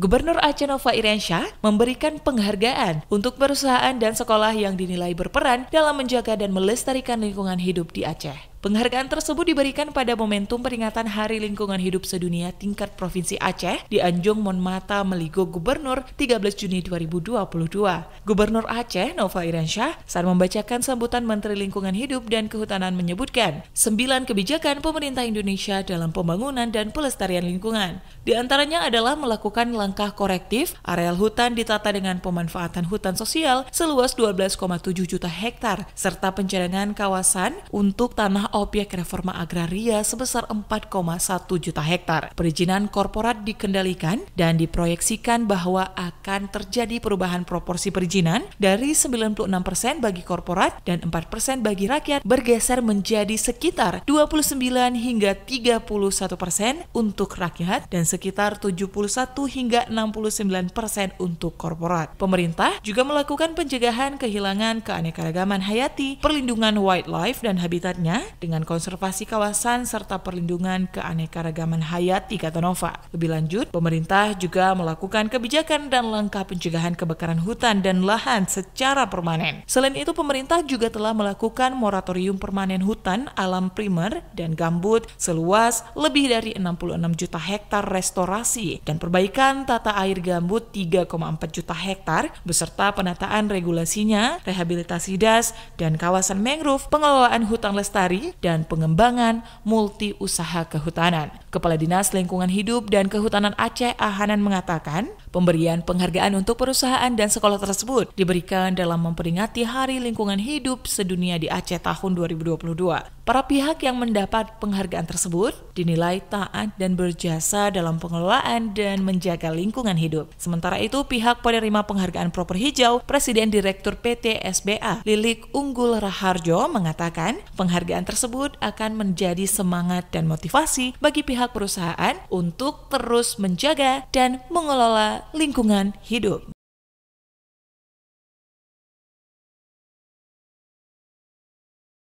Gubernur Aceh Nova Iriansyah memberikan penghargaan untuk perusahaan dan sekolah yang dinilai berperan dalam menjaga dan melestarikan lingkungan hidup di Aceh. Penghargaan tersebut diberikan pada momentum peringatan Hari Lingkungan Hidup Sedunia tingkat Provinsi Aceh di Anjung Monmata Meligo Gubernur 13 Juni 2022. Gubernur Aceh Nova Iransyah saat membacakan sambutan Menteri Lingkungan Hidup dan Kehutanan menyebutkan sembilan kebijakan pemerintah Indonesia dalam pembangunan dan pelestarian lingkungan. Di antaranya adalah melakukan langkah korektif, areal hutan ditata dengan pemanfaatan hutan sosial seluas 12,7 juta hektar serta pencadangan kawasan untuk tanah obyek reforma agraria sebesar 4,1 juta hektar. Perizinan korporat dikendalikan dan diproyeksikan bahwa akan terjadi perubahan proporsi perizinan dari 96% bagi korporat dan 4% bagi rakyat bergeser menjadi sekitar 29 hingga 31% untuk rakyat dan sekitar 71 hingga 69% untuk korporat. Pemerintah juga melakukan pencegahan kehilangan keanekaragaman hayati, perlindungan wildlife dan habitatnya, dengan konservasi kawasan serta perlindungan keanekaragaman hayati kata Nova. Lebih lanjut, pemerintah juga melakukan kebijakan dan langkah pencegahan kebakaran hutan dan lahan secara permanen. Selain itu, pemerintah juga telah melakukan moratorium permanen hutan alam primer dan gambut seluas lebih dari 66 juta hektar restorasi dan perbaikan tata air gambut 3,4 juta hektar beserta penataan regulasinya, rehabilitasi das, dan kawasan mangrove, pengelolaan hutan lestari, dan pengembangan multi usaha kehutanan. Kepala Dinas Lingkungan Hidup dan Kehutanan Aceh Ahanan mengatakan, pemberian penghargaan untuk perusahaan dan sekolah tersebut diberikan dalam memperingati Hari Lingkungan Hidup Sedunia di Aceh tahun 2022. Para pihak yang mendapat penghargaan tersebut dinilai taat dan berjasa dalam pengelolaan dan menjaga lingkungan hidup. Sementara itu, pihak penerima penghargaan Proper Hijau, Presiden Direktur PT SBA Lilik Unggul Raharjo mengatakan, penghargaan tersebut akan menjadi semangat dan motivasi bagi pihak pihak perusahaan untuk terus menjaga dan mengelola lingkungan hidup.